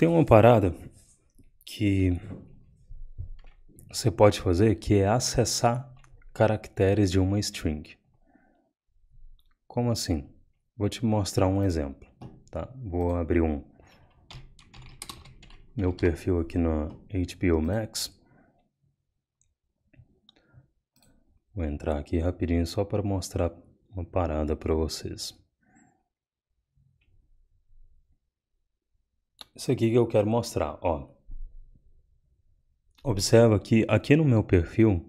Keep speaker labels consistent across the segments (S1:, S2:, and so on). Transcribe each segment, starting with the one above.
S1: Tem uma parada que você pode fazer que é acessar caracteres de uma string. Como assim? Vou te mostrar um exemplo, tá? Vou abrir um meu perfil aqui na HBO Max. Vou entrar aqui rapidinho só para mostrar uma parada para vocês. isso aqui que eu quero mostrar, ó. Observa que aqui no meu perfil,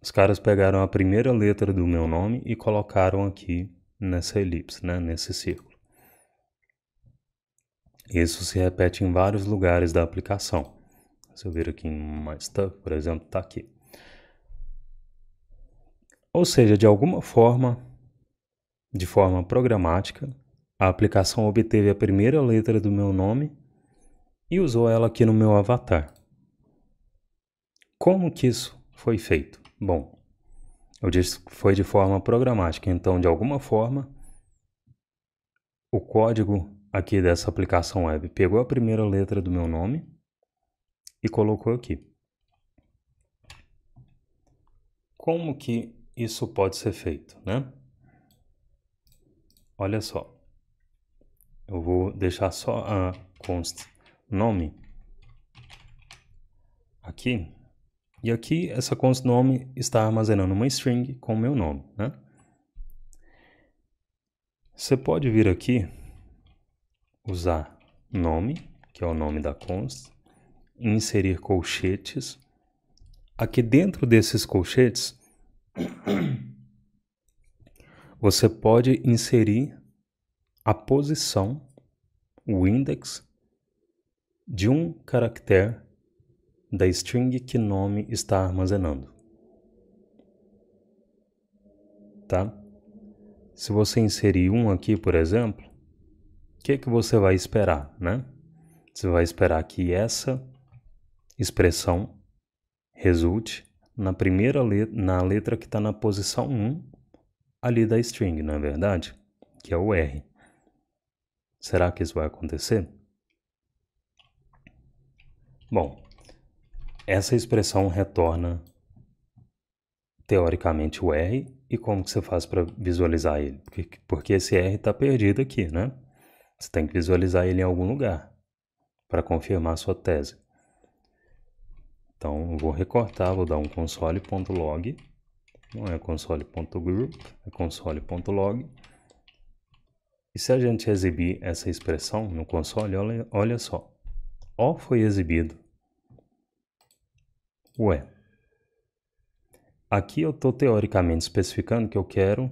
S1: os caras pegaram a primeira letra do meu nome e colocaram aqui nessa elipse, né, nesse círculo. Isso se repete em vários lugares da aplicação. Se eu vir aqui em My Stuff, por exemplo, está aqui. Ou seja, de alguma forma, de forma programática, a aplicação obteve a primeira letra do meu nome e usou ela aqui no meu avatar. Como que isso foi feito? Bom, eu disse que foi de forma programática, então de alguma forma o código aqui dessa aplicação web pegou a primeira letra do meu nome e colocou aqui. Como que isso pode ser feito, né? Olha só. Eu vou deixar só a const nome aqui. E aqui essa const nome está armazenando uma string com o meu nome, né? Você pode vir aqui usar nome, que é o nome da const, inserir colchetes. Aqui dentro desses colchetes, você pode inserir a posição, o index, de um caractere da string que nome está armazenando. Tá? Se você inserir um aqui, por exemplo, o que, que você vai esperar, né? Você vai esperar que essa expressão resulte na primeira na letra que está na posição 1 ali da string, não é verdade? Que é o R. Será que isso vai acontecer? Bom, essa expressão retorna teoricamente o R e como que você faz para visualizar ele? Porque, porque esse R está perdido aqui, né? Você tem que visualizar ele em algum lugar para confirmar a sua tese. Então, eu vou recortar, vou dar um console.log, não é console.group, é console.log, e se a gente exibir essa expressão no console, olha, olha só. O foi exibido. Ué. Aqui eu estou teoricamente especificando que eu quero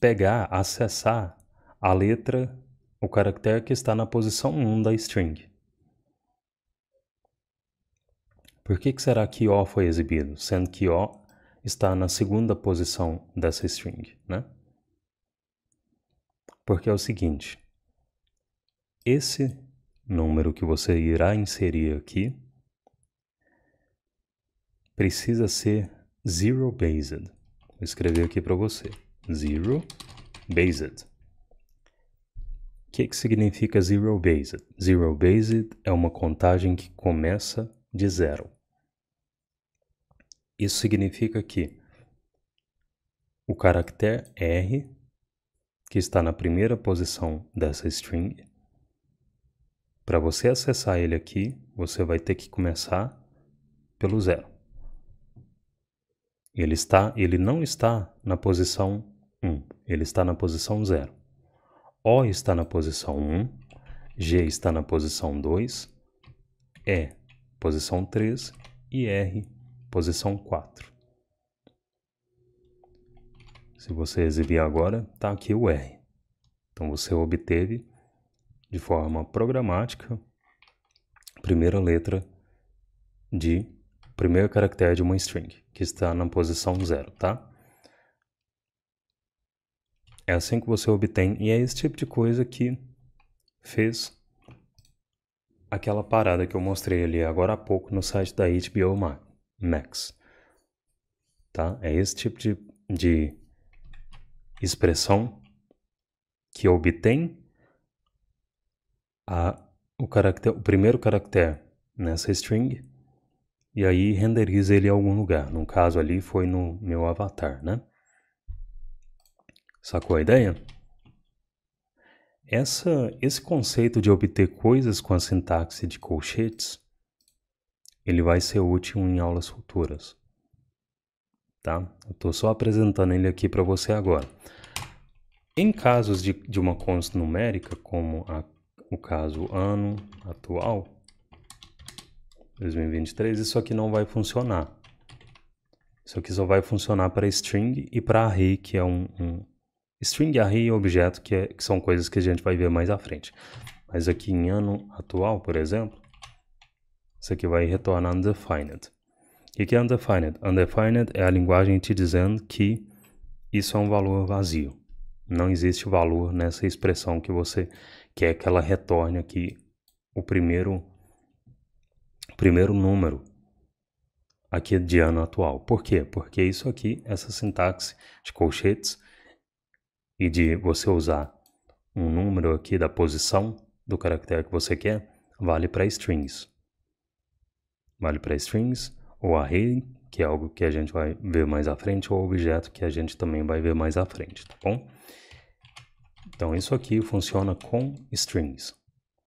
S1: pegar, acessar a letra, o caractere que está na posição 1 da string. Por que, que será que O foi exibido, sendo que O está na segunda posição dessa string, né? porque é o seguinte: esse número que você irá inserir aqui precisa ser zero based. Vou escrever aqui para você. Zero based. O que, que significa zero based? Zero based é uma contagem que começa de zero. Isso significa que o caractere R que está na primeira posição dessa string. Para você acessar ele aqui, você vai ter que começar pelo zero. Ele, está, ele não está na posição 1, ele está na posição 0. O está na posição 1, G está na posição 2, E posição 3 e R posição 4. Se você exibir agora, está aqui o R. Então você obteve de forma programática a primeira letra de primeiro caractere de uma string, que está na posição 0, tá? É assim que você obtém, e é esse tipo de coisa que fez aquela parada que eu mostrei ali agora há pouco no site da HBO Max, tá? É esse tipo de, de expressão que obtém a, o, caracter, o primeiro caractere nessa string e aí renderiza ele em algum lugar. No caso ali foi no meu avatar, né? Sacou a ideia? Essa, esse conceito de obter coisas com a sintaxe de colchetes, ele vai ser útil em aulas futuras tá? Eu estou só apresentando ele aqui para você agora. Em casos de, de uma const numérica, como a, o caso ano atual, 2023, isso aqui não vai funcionar. Isso aqui só vai funcionar para string e para array, que é um, um... string, array e objeto, que, é, que são coisas que a gente vai ver mais à frente. Mas aqui em ano atual, por exemplo, isso aqui vai retornar undefined. O que é undefined? Undefined é a linguagem te dizendo que isso é um valor vazio. Não existe valor nessa expressão que você quer que ela retorne aqui o primeiro o primeiro número aqui de ano atual. Por quê? Porque isso aqui, essa sintaxe de colchetes e de você usar um número aqui da posição do caractere que você quer, vale para strings. Vale para strings, o array, que é algo que a gente vai ver mais à frente, ou o objeto que a gente também vai ver mais à frente, tá bom? Então, isso aqui funciona com strings.